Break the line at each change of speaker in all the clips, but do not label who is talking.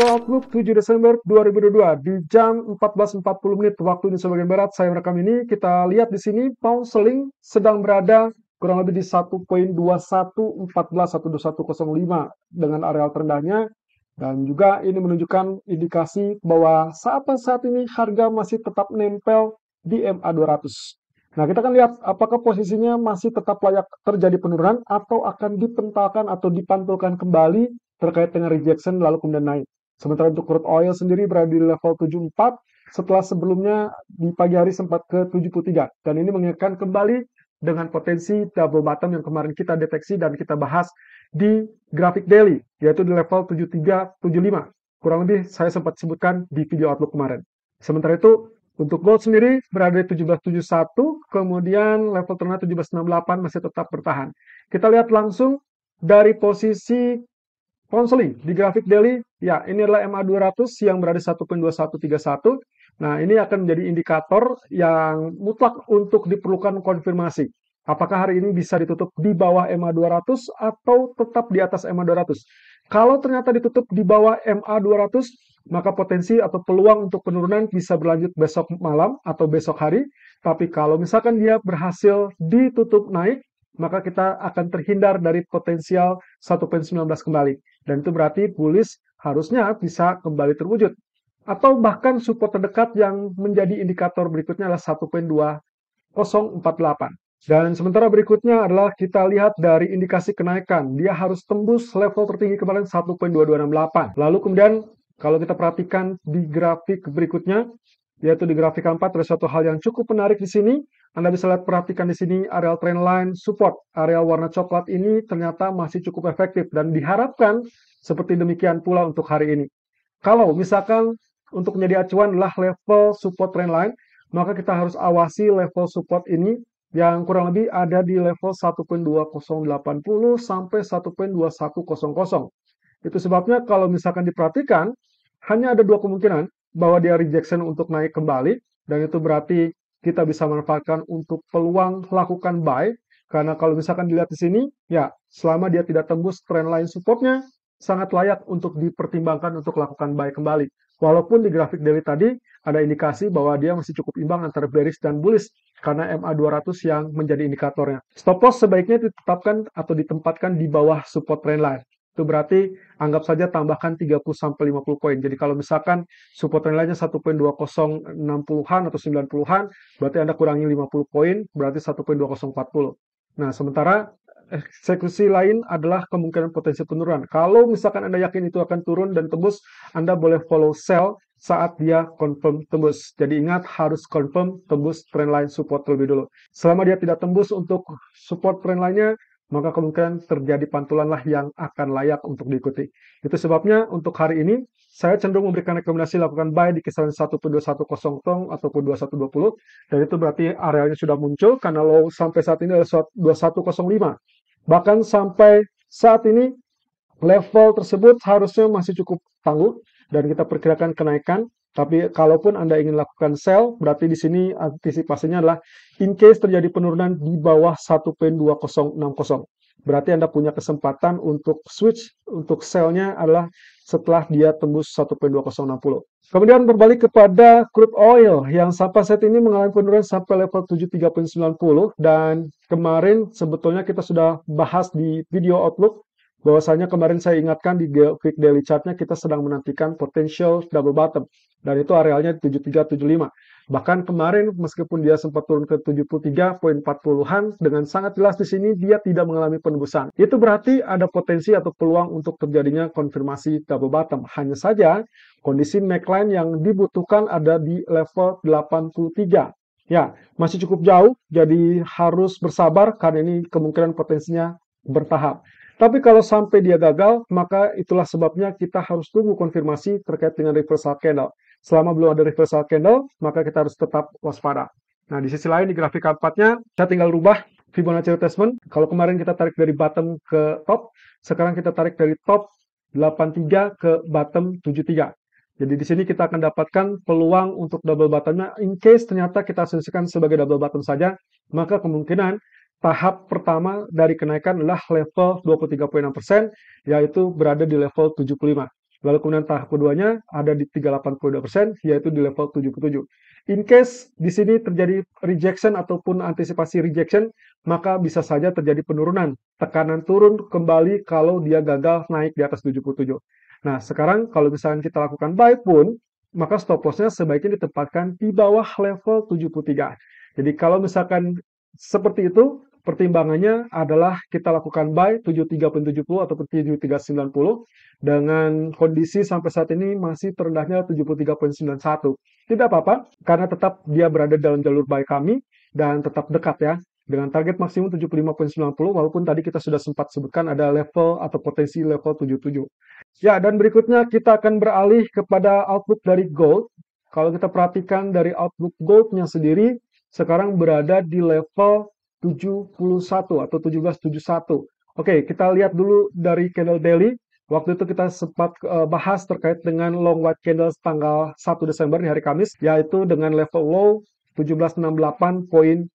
Political Outlook 7 Desember 2022 di jam 14.40 menit waktu Indonesia bagian Barat. Saya merekam ini, kita lihat di sini pound selling sedang berada kurang lebih di 1.2114 dengan areal terendahnya dan juga ini menunjukkan indikasi bahwa saat saat ini harga masih tetap nempel di MA200. Nah, kita akan lihat apakah posisinya masih tetap layak terjadi penurunan atau akan dipentalkan atau dipantulkan kembali terkait dengan rejection lalu kemudian naik. Sementara untuk crude oil sendiri berada di level 74 setelah sebelumnya di pagi hari sempat ke 73 dan ini mengingatkan kembali dengan potensi double bottom yang kemarin kita deteksi dan kita bahas di grafik daily yaitu di level 73 75 kurang lebih saya sempat sebutkan di video outlook kemarin. Sementara itu untuk gold sendiri berada di 1771 kemudian level terendah 1768 masih tetap bertahan. Kita lihat langsung dari posisi Konseling di grafik daily, ya ini adalah MA200 yang berada di 1.2131. Nah, ini akan menjadi indikator yang mutlak untuk diperlukan konfirmasi. Apakah hari ini bisa ditutup di bawah MA200 atau tetap di atas MA200? Kalau ternyata ditutup di bawah MA200, maka potensi atau peluang untuk penurunan bisa berlanjut besok malam atau besok hari. Tapi kalau misalkan dia berhasil ditutup naik, maka kita akan terhindar dari potensial 1.19 kembali. Dan itu berarti bullish harusnya bisa kembali terwujud. Atau bahkan support terdekat yang menjadi indikator berikutnya adalah 1.2048. Dan sementara berikutnya adalah kita lihat dari indikasi kenaikan. Dia harus tembus level tertinggi kemarin 1.2268. Lalu kemudian kalau kita perhatikan di grafik berikutnya, yaitu di grafik 4 ada suatu hal yang cukup menarik di sini. Anda bisa lihat perhatikan di sini areal trendline support, areal warna coklat ini ternyata masih cukup efektif dan diharapkan seperti demikian pula untuk hari ini. Kalau misalkan untuk menjadi acuan adalah level support trendline maka kita harus awasi level support ini yang kurang lebih ada di level 1.2080 sampai 1.2100. Itu sebabnya kalau misalkan diperhatikan, hanya ada dua kemungkinan, bahwa dia rejection untuk naik kembali dan itu berarti kita bisa manfaatkan untuk peluang lakukan buy karena kalau misalkan dilihat di sini ya selama dia tidak tembus trendline supportnya sangat layak untuk dipertimbangkan untuk lakukan buy kembali. Walaupun di grafik daily tadi ada indikasi bahwa dia masih cukup imbang antara bearish dan bullish karena MA 200 yang menjadi indikatornya. Stop loss sebaiknya ditetapkan atau ditempatkan di bawah support trendline itu berarti anggap saja tambahkan 30 sampai 50 poin. Jadi kalau misalkan support nilainya 1.2060-an atau 90-an, berarti Anda kurangi 50 poin, berarti 1.2040. Nah, sementara eksekusi lain adalah kemungkinan potensi penurunan. Kalau misalkan Anda yakin itu akan turun dan tembus, Anda boleh follow sell saat dia confirm tembus. Jadi ingat harus confirm tembus trendline support terlebih dulu. Selama dia tidak tembus untuk support trendline-nya, maka kemungkinan terjadi pantulanlah yang akan layak untuk diikuti. Itu sebabnya untuk hari ini saya cenderung memberikan rekomendasi lakukan buy di kisaran 12100 ataupun 2120 dan itu berarti arealnya sudah muncul karena low sampai saat ini adalah 2105. Bahkan sampai saat ini level tersebut harusnya masih cukup tangguh dan kita perkirakan kenaikan tapi kalaupun Anda ingin lakukan sell, berarti di sini antisipasinya adalah in case terjadi penurunan di bawah 1P2060, Berarti Anda punya kesempatan untuk switch, untuk sell-nya adalah setelah dia tembus 1P2060. Kemudian berbalik kepada crude oil yang sampai saat ini mengalami penurunan sampai level 73.90 dan kemarin sebetulnya kita sudah bahas di video outlook bahwasanya kemarin saya ingatkan di quick daily chartnya kita sedang menantikan potential double bottom dan itu arealnya 7375 bahkan kemarin meskipun dia sempat turun ke 73.40-an dengan sangat jelas di sini dia tidak mengalami penembusan itu berarti ada potensi atau peluang untuk terjadinya konfirmasi double bottom hanya saja kondisi neckline yang dibutuhkan ada di level 83 Ya, masih cukup jauh, jadi harus bersabar karena ini kemungkinan potensinya bertahap. Tapi kalau sampai dia gagal, maka itulah sebabnya kita harus tunggu konfirmasi terkait dengan reversal candle. Selama belum ada reversal candle, maka kita harus tetap waspada. Nah, di sisi lain di grafik keempatnya, saya tinggal rubah Fibonacci retracement. Kalau kemarin kita tarik dari bottom ke top, sekarang kita tarik dari top 83 ke bottom 73. Jadi di sini kita akan dapatkan peluang untuk double bottomnya. In case ternyata kita asumsikan sebagai double bottom saja, maka kemungkinan tahap pertama dari kenaikan adalah level 23,6%, yaitu berada di level 75. Lalu kemudian tahap keduanya ada di 382%, yaitu di level 77. In case di sini terjadi rejection ataupun antisipasi rejection, maka bisa saja terjadi penurunan. Tekanan turun kembali kalau dia gagal naik di atas 77. Nah, sekarang kalau misalnya kita lakukan buy pun, maka stop loss-nya sebaiknya ditempatkan di bawah level 73. Jadi kalau misalkan seperti itu, pertimbangannya adalah kita lakukan buy 73.70 ataupun 73.90 dengan kondisi sampai saat ini masih terendahnya 73.91. Tidak apa-apa karena tetap dia berada dalam jalur buy kami dan tetap dekat ya dengan target maksimum 75.90 walaupun tadi kita sudah sempat sebutkan ada level atau potensi level 77. Ya, dan berikutnya kita akan beralih kepada output dari gold. Kalau kita perhatikan dari output goldnya sendiri, sekarang berada di level 71 atau 1771. Oke, kita lihat dulu dari candle daily. Waktu itu kita sempat uh, bahas terkait dengan long white candle tanggal 1 Desember di hari Kamis, yaitu dengan level low poin 1768.20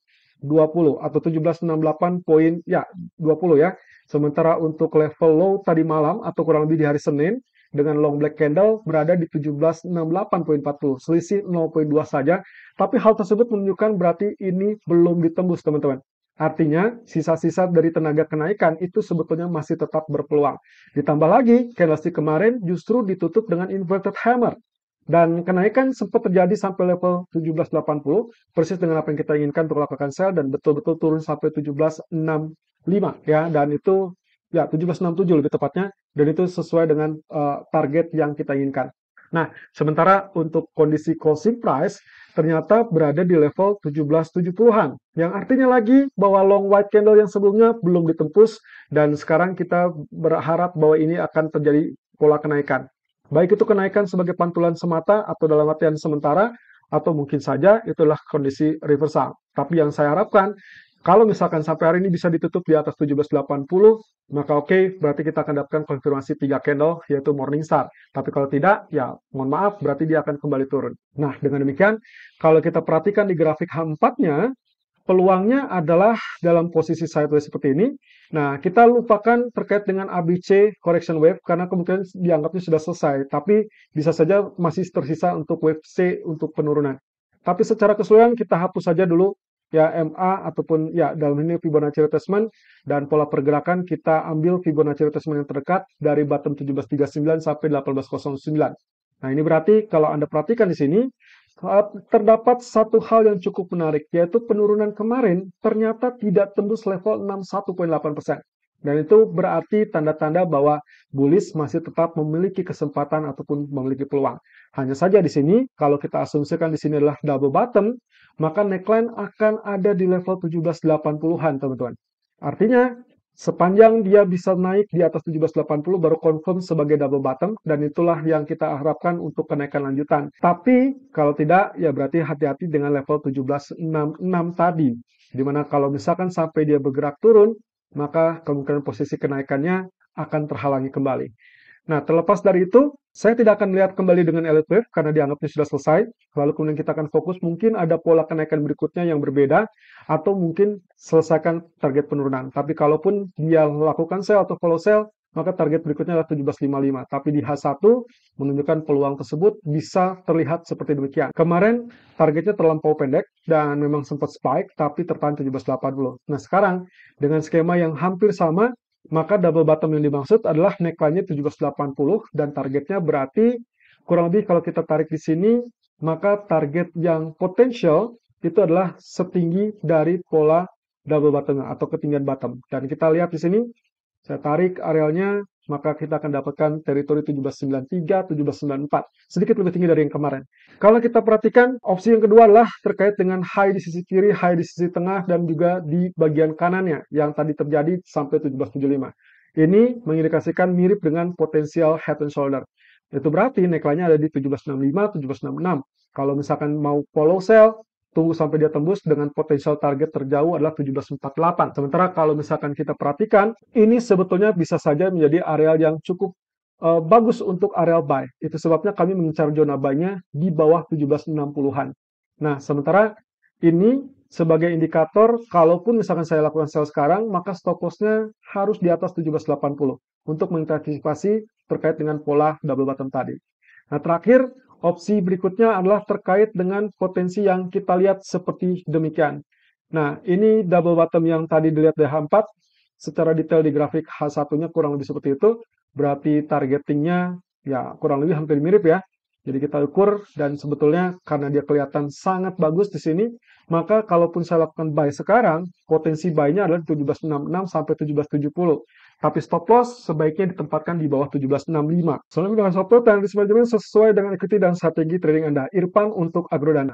atau 1768 poin ya 20 ya. Sementara untuk level low tadi malam atau kurang lebih di hari Senin dengan long black candle berada di poin 1768.40, selisih 0.2 saja. Tapi hal tersebut menunjukkan berarti ini belum ditembus, teman-teman. Artinya, sisa-sisa dari tenaga kenaikan itu sebetulnya masih tetap berpeluang. Ditambah lagi, candlestick kemarin justru ditutup dengan inverted hammer. Dan kenaikan sempat terjadi sampai level 1780, persis dengan apa yang kita inginkan untuk melakukan sell, dan betul-betul turun sampai 1765. ya Dan itu, ya 1767 lebih tepatnya, dan itu sesuai dengan uh, target yang kita inginkan. Nah, sementara untuk kondisi closing price ternyata berada di level 1770-an. Yang artinya lagi bahwa long white candle yang sebelumnya belum ditembus dan sekarang kita berharap bahwa ini akan terjadi pola kenaikan. Baik itu kenaikan sebagai pantulan semata atau dalam artian sementara atau mungkin saja itulah kondisi reversal. Tapi yang saya harapkan kalau misalkan sampai hari ini bisa ditutup di atas 1780, maka oke, okay, berarti kita akan dapatkan konfirmasi tiga candle, yaitu morning star. Tapi kalau tidak, ya mohon maaf, berarti dia akan kembali turun. Nah, dengan demikian, kalau kita perhatikan di grafik H4-nya, peluangnya adalah dalam posisi sideways seperti ini. Nah, kita lupakan terkait dengan ABC correction wave karena kemungkinan dianggapnya sudah selesai, tapi bisa saja masih tersisa untuk wave C untuk penurunan. Tapi secara keseluruhan kita hapus saja dulu ya MA ataupun ya dalam ini Fibonacci retracement dan pola pergerakan kita ambil Fibonacci retracement yang terdekat dari bottom 1739 sampai 1809. Nah, ini berarti kalau Anda perhatikan di sini eh, terdapat satu hal yang cukup menarik yaitu penurunan kemarin ternyata tidak tembus level 61.8%. Dan itu berarti tanda-tanda bahwa bullish masih tetap memiliki kesempatan ataupun memiliki peluang. Hanya saja di sini, kalau kita asumsikan di sini adalah double bottom, maka neckline akan ada di level 1780-an, teman-teman. Artinya, sepanjang dia bisa naik di atas 1780 baru confirm sebagai double bottom dan itulah yang kita harapkan untuk kenaikan lanjutan. Tapi kalau tidak ya berarti hati-hati dengan level 1766 tadi. Dimana kalau misalkan sampai dia bergerak turun maka kemungkinan posisi kenaikannya akan terhalangi kembali. Nah terlepas dari itu saya tidak akan melihat kembali dengan Elliott Wave karena dianggapnya sudah selesai. Lalu kemudian kita akan fokus mungkin ada pola kenaikan berikutnya yang berbeda atau mungkin selesaikan target penurunan. Tapi kalaupun dia melakukan sell atau follow sell, maka target berikutnya adalah 1755. Tapi di H1 menunjukkan peluang tersebut bisa terlihat seperti demikian. Kemarin targetnya terlampau pendek dan memang sempat spike tapi tertahan 1780. Nah, sekarang dengan skema yang hampir sama maka double bottom yang dimaksud adalah neckline-nya 1780 dan targetnya berarti kurang lebih kalau kita tarik di sini, maka target yang potensial itu adalah setinggi dari pola double bottom atau ketinggian bottom. Dan kita lihat di sini, saya tarik arealnya maka kita akan dapatkan teritori 1793, 1794, sedikit lebih tinggi dari yang kemarin. Kalau kita perhatikan, opsi yang kedua adalah terkait dengan high di sisi kiri, high di sisi tengah, dan juga di bagian kanannya yang tadi terjadi sampai 1775. Ini mengindikasikan mirip dengan potensial head and shoulder. Itu berarti neckline-nya ada di 1765, 1766. Kalau misalkan mau follow sell, tunggu sampai dia tembus dengan potensial target terjauh adalah 1748. Sementara kalau misalkan kita perhatikan, ini sebetulnya bisa saja menjadi areal yang cukup uh, bagus untuk areal buy. Itu sebabnya kami mengincar zona buy-nya di bawah 1760-an. Nah, sementara ini sebagai indikator, kalaupun misalkan saya lakukan sell sekarang, maka stop loss-nya harus di atas 1780 untuk mengantisipasi terkait dengan pola double bottom tadi. Nah, terakhir, Opsi berikutnya adalah terkait dengan potensi yang kita lihat seperti demikian. Nah, ini double bottom yang tadi dilihat di H4, secara detail di grafik H1-nya kurang lebih seperti itu, berarti targetingnya ya kurang lebih hampir mirip ya. Jadi kita ukur dan sebetulnya karena dia kelihatan sangat bagus di sini, maka kalaupun saya lakukan buy sekarang, potensi buy-nya adalah 1766 sampai 1770. Tapi stop loss sebaiknya ditempatkan di bawah 1765. Selain dengan stop loss dan risk management sesuai dengan equity dan strategi trading Anda. Irfan untuk Agrodana.